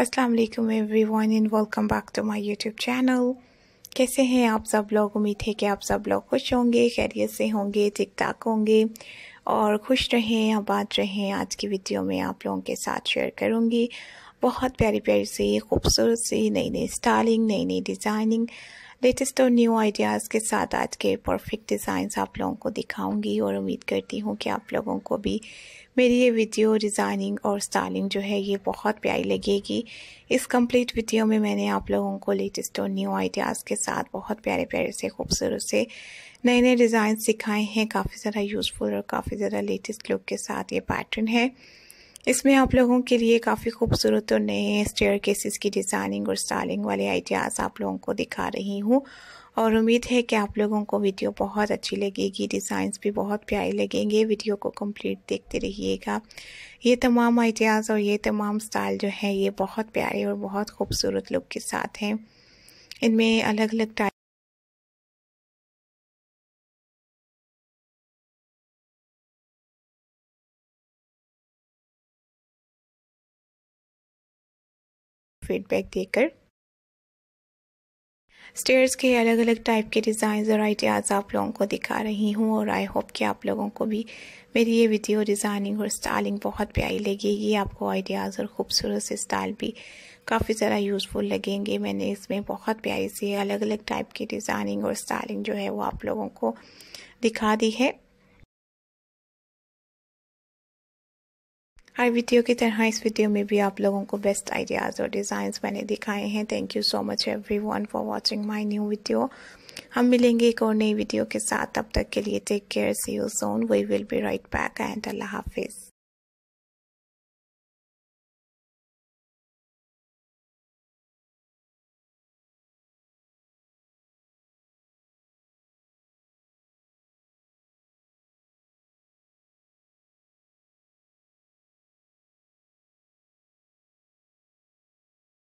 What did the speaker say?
अस्सलाम वालेकुम everyone and welcome back to my YouTube channel कैसे हैं आप सब लोग उम्मीद है कि आप सब लोग खुश होंगे खैरियत से होंगे ठीक ठाक होंगे और खुश रहें आबाद रहें आज की वीडियो में आप लोगों के साथ शेयर करूंगी बहुत प्यारी प्यारी सी खूबसूरत सी नई नई स्टाइलिंग नई नई डिज़ाइनिंग लेटेस्ट और न्यू आइडियाज़ के साथ आज के परफेक्ट डिज़ाइंस आप लोगों को दिखाऊंगी और उम्मीद करती हूँ कि आप लोगों को भी मेरी ये वीडियो डिज़ाइनिंग और स्टाइलिंग जो है ये बहुत प्यारी लगेगी इस कंप्लीट वीडियो में मैंने आप लोगों को लेटेस्ट और न्यू आइडियाज़ के साथ बहुत प्यारे प्यारे से खूबसूरत से नए नए डिज़ाइन सिखाए हैं काफ़ी ज़्यादा यूज़फुल और काफ़ी ज़्यादा लेटेस्ट लुक के साथ ये पैटर्न है इसमें आप लोगों के लिए काफ़ी खूबसूरत और नए स्टेयर केसेस की डिज़ाइनिंग और स्टाइलिंग वाले आइडियाज़ आप लोगों को दिखा रही हूँ और उम्मीद है कि आप लोगों को वीडियो बहुत अच्छी लगेगी डिज़ाइंस भी बहुत प्यारे लगेंगे वीडियो को कंप्लीट देखते रहिएगा ये तमाम आइडियाज़ और ये तमाम स्टाइल जो है ये बहुत प्यारे और बहुत खूबसूरत लुक के साथ हैं इनमें अलग अलग टाइप फीडबैक देकर स्टेयर्स के अलग अलग टाइप के डिज़ाइन और आइडियाज़ आप लोगों को दिखा रही हूँ और आई होप कि आप लोगों को भी मेरी ये वीडियो डिज़ाइनिंग और स्टाइलिंग बहुत प्यारी लगेगी आपको आइडियाज़ और ख़ूबसूरत से स्टाइल भी काफ़ी ज़रा यूज़फुल लगेंगे मैंने इसमें बहुत प्यारी से अलग अलग टाइप की डिज़ाइनिंग और स्टाइलिंग जो है वो आप लोगों को दिखा दी है हर वीडियो की तरह इस वीडियो में भी आप लोगों को बेस्ट आइडियाज़ और डिज़ाइंस मैंने दिखाए हैं thank you so much everyone for watching my new video हम मिलेंगे एक और नई वीडियो के साथ अब तक के लिए take care see you soon we will be right back and अल्लाह हाफिज़